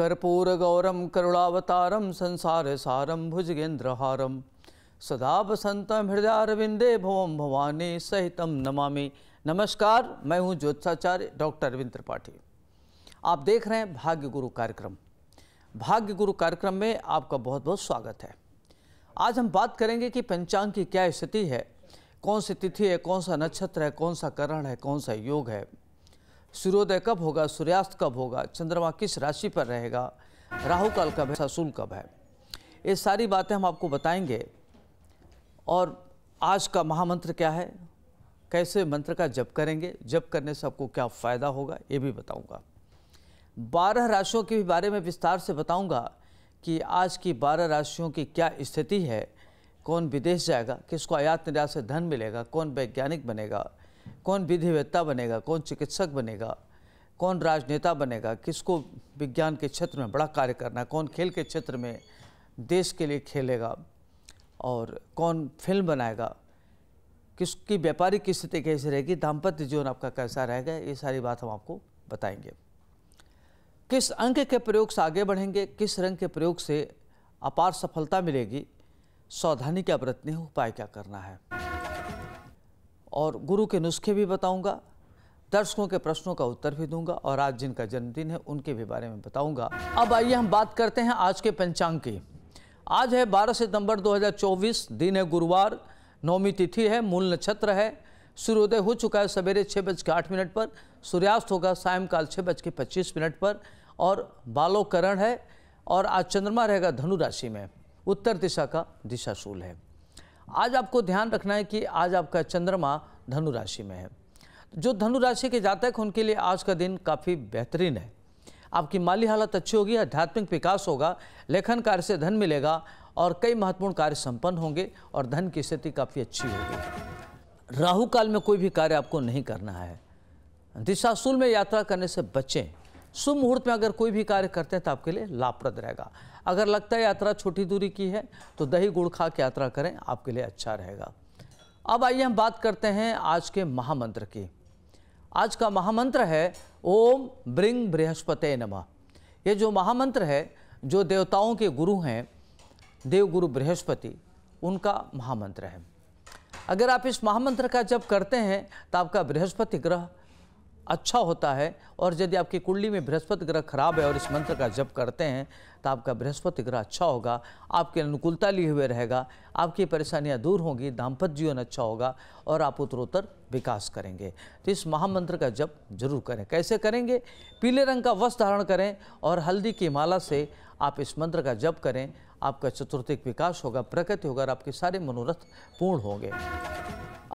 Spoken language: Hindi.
कर्पूर गौरम करुणावतारम संसार सारम भुजगेन्द्रहारम सदा बसंतम हृदयारविंदे भवम भवानी सहितम नमामि नमस्कार मैं हूं ज्योतिषाचार्य डॉक्टर अरविंद त्रिपाठी आप देख रहे हैं भाग्य गुरु कार्यक्रम भाग्य गुरु कार्यक्रम में आपका बहुत बहुत स्वागत है आज हम बात करेंगे कि पंचांग की क्या स्थिति है कौन सी तिथि है कौन सा नक्षत्र है कौन सा करण है कौन सा योग है सूर्योदय कब होगा सूर्यास्त कब होगा चंद्रमा किस राशि पर रहेगा राहु काल कब है ससुल कब है ये सारी बातें हम आपको बताएंगे और आज का महामंत्र क्या है कैसे मंत्र का जप करेंगे जप करने से आपको क्या फ़ायदा होगा ये भी बताऊंगा बारह राशियों के बारे में विस्तार से बताऊंगा कि आज की बारह राशियों की क्या स्थिति है कौन विदेश जाएगा किसको आयात निर्यात से धन मिलेगा कौन वैज्ञानिक बनेगा कौन विधिवेत्ता बनेगा कौन चिकित्सक बनेगा कौन राजनेता बनेगा किसको विज्ञान के क्षेत्र में बड़ा कार्य करना है कौन खेल के क्षेत्र में देश के लिए खेलेगा और कौन फिल्म बनाएगा किसकी व्यापारिक स्थिति कैसी रहेगी दाम्पत्य जीवन आपका कैसा रहेगा ये सारी बात हम आपको बताएंगे किस अंक के प्रयोग से आगे बढ़ेंगे किस रंग के प्रयोग से अपार सफलता मिलेगी सावधानी क्या बरतनी है उपाय क्या करना है और गुरु के नुस्खे भी बताऊंगा दर्शकों के प्रश्नों का उत्तर भी दूंगा और आज जिनका जन्मदिन है उनके भी बारे में बताऊंगा अब आइए हम बात करते हैं आज के पंचांग की आज है 12 सितंबर 2024 दिन है गुरुवार नौमी तिथि है मूल नक्षत्र है सूर्योदय हो चुका है सवेरे छः बज के आठ मिनट पर सूर्यास्त होगा सायंकाल छः बज के पच्चीस मिनट पर और बालोकरण है और आज चंद्रमा रहेगा धनु राशि में उत्तर दिशा का दिशाशूल है आज आपको ध्यान रखना है कि आज आपका चंद्रमा धनु राशि में है जो धनु राशि के जातक उनके लिए आज का दिन काफ़ी बेहतरीन है आपकी माली हालत अच्छी होगी आध्यात्मिक विकास होगा लेखन कार्य से धन मिलेगा और कई महत्वपूर्ण कार्य संपन्न होंगे और धन की स्थिति काफ़ी अच्छी होगी राहु काल में कोई भी कार्य आपको नहीं करना है दिशाशूल में यात्रा करने से बचें शुभ मुहूर्त में अगर कोई भी कार्य करते हैं तो आपके लिए लाभप्रद रहेगा अगर लगता है यात्रा छोटी दूरी की है तो दही गुड़ खा के यात्रा करें आपके लिए अच्छा रहेगा अब आइए हम बात करते हैं आज के महामंत्र की आज का महामंत्र है ओम ब्रिंग बृहस्पति नमः ये जो महामंत्र है जो देवताओं के गुरु हैं देवगुरु बृहस्पति उनका महामंत्र है अगर आप इस महामंत्र का जब करते हैं तो आपका बृहस्पति ग्रह अच्छा होता है और यदि आपकी कुंडली में बृहस्पति ग्रह खराब है और इस मंत्र का जप करते हैं तो आपका बृहस्पति ग्रह अच्छा होगा आपकी अनुकूलता लिए हुए रहेगा आपकी परेशानियां दूर होंगी दाम्पत्य जीवन अच्छा होगा और आप उत्तरोत्तर विकास करेंगे तो इस महामंत्र का जप जरूर करें कैसे करेंगे पीले रंग का वस्त्र धारण करें और हल्दी की माला से आप इस मंत्र का जप करें आपका चतुर्थिक विकास होगा प्रकृति होगा और आपके सारे मनोरथ पूर्ण होंगे